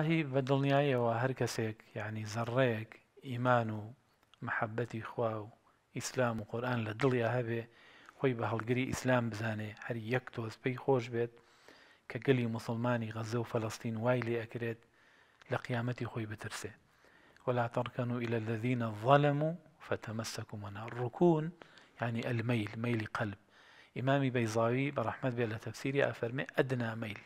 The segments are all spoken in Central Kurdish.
هي بە دڵنیاییەوە يعني زريك یعنی زەڕەیەک ئیمان و محەبەتی لدليا و خوي بهالجري اسلام بزاني دڵیا هەبێ خۆی بە هەڵگری ئیسلام بزانێ هەر یەک تۆز پێی خۆش بێت کە ولا تركنوا إلى الذين ظلموا فتمسكوا منها الركون يعني الميل ميل قلب إمامي بيزاوي برحمة بلا تفسيري أفرمي أدنى ميل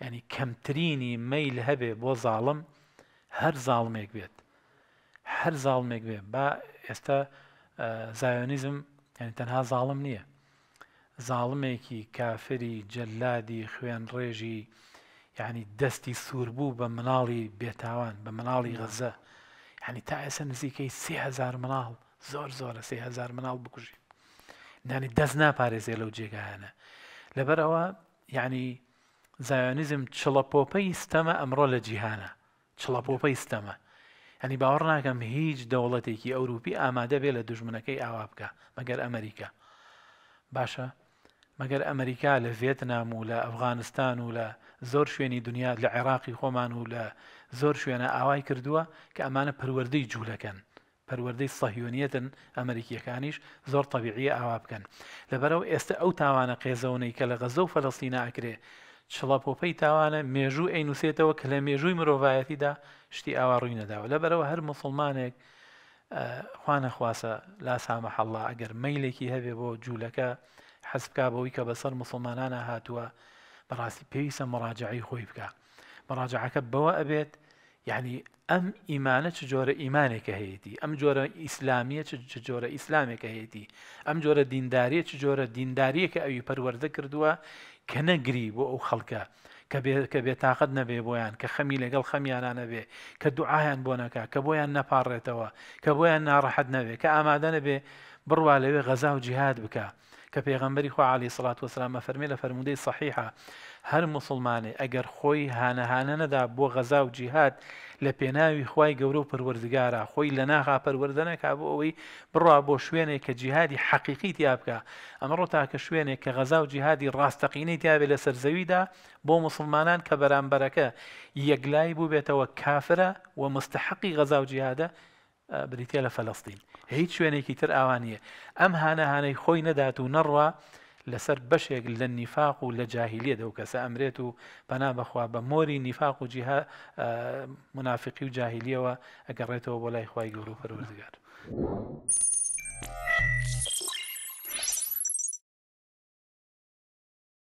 ینی کەمترینی میل هەبێ بۆ زاڵم هەر زاڵمێک بێت هەر زاڵمێک بێ با ئێستا زایۆنیزم یعنی تەنها زاڵم نییە زاڵمێکی کافری جەلادی خوێن ڕێژی یعنی دەستی سووربوو بە مناڵی بێتاوان بە مناڵی غەزە ینی تا ئێستا نزیکەی سهزار مناڵ زۆر زۆرە سهزار مناڵ بکوژی نانی دەست ناپارێزێ لەو جێگایانە لەبەرەوە یعنی زایۆنیزم چڵەپۆپەی ستەمە ئەمڕۆ لە جیهانە چڵەپۆپەی ستەمە ئەنی باوەڕ ناکەم هیچ دەوڵەتێکی ئەوروپی ئامادە بێ لە دژمنەکەی ئاوا بکە مەگەر ئەمریکا باشە مەگەر ئەمریکا لە ڤێتنام و لە ئەفغانستان و لە زۆر شوێنی دنیا لە عێراقی خۆمان و لە زۆر شوێنە ئاوای کردووە کە ئەمانە پەروەردەی جوولەکەن پەروەردەی سەهیونیەتن ئەمریکیەکانیش زۆر تەبیعیە ئاوا بکەن لەبەرەو ئێستا ئەو تاوانە قێزەونەی کە لە غەزە و فەلەستینە ئاکرێ چڵەپۆپەی تاوانە مێژوو ئەینوسێتەوە کە لە مێژووی مرۆڤایەتیدا شتی ئاوا ڕووی نەداوە لە بەرەوە هەر مسلمانێک خوانە خواسە لا سامە حەڵا ئەگەر مەیلێکی هەبێ بۆ جوولەکە حەسبکا بەوەی کە بەسەر مسلمانانە هاتووە بەڕاستی پێویستە مەڕاجعی خۆی بکە مەڕاجعەکە بەوە ئەبێت یعنی ئەم ئیمانە چ جۆرە ئیمانێکە هەیەی ئەم جۆرە ئیسلامیە چ جۆرە ئیسلامێکە هەیەی ئەم جۆرە دینداریە چ جۆرە دینداریەکە ئەوی پەروەەردە کردووە کە نەگری بۆ ئەو خەڵکە کە بێتاقت نەبێ بۆیان کە خەمی لەگەڵ خەمیانانە بێ کە دوعاان بۆ نەکە کە بۆیان نەپارڕێتەوە کە بۆیان ناڕەحەت نەبێ کە ئامادە نەبێ بڕوا لەوێ غەزا و جیهاد بکە کە پێغمبەری خۆ عالی سڵات وسلامە فەرمی لە فەرمودەی صحیحە هەر مسلمانێ ئەگەر خۆی هانەهانە نەدا بۆ غەزا و جیهات لە پێناوی خی گەورە و پەروەردگارە خۆی لە ناغا پەروەردەنەکە بۆ ئەوەی بڕوا بۆ شوێنێک کە جیهادی حەقیقی تیا بکە ئەمڕۆ تاکە شوێنێک کە غەزا و جیهادی ڕاستەقینەی تیاابێت لە سەرزەویدا بۆ مسلمانان کە بەرامبەرەکە یەکلای بوو بێتەوە کافرە و مستحقی غەزا و جیهادە بریتە لە فەلستین هیچ شوێنێکی تر ئاوانیە ئەم هانە هانەی خۆی نەدات و نەڕوە لەسەر بەشێک لە نیفاق و لە جاهیلێ دە و کەسە ئەمرێت و پەنا بەخوا بە مۆری نیفاق و جیها منافقی و جاهیلیەوە ئەگەڕێتەوە بۆ لای خی گەور و پەروەردگار.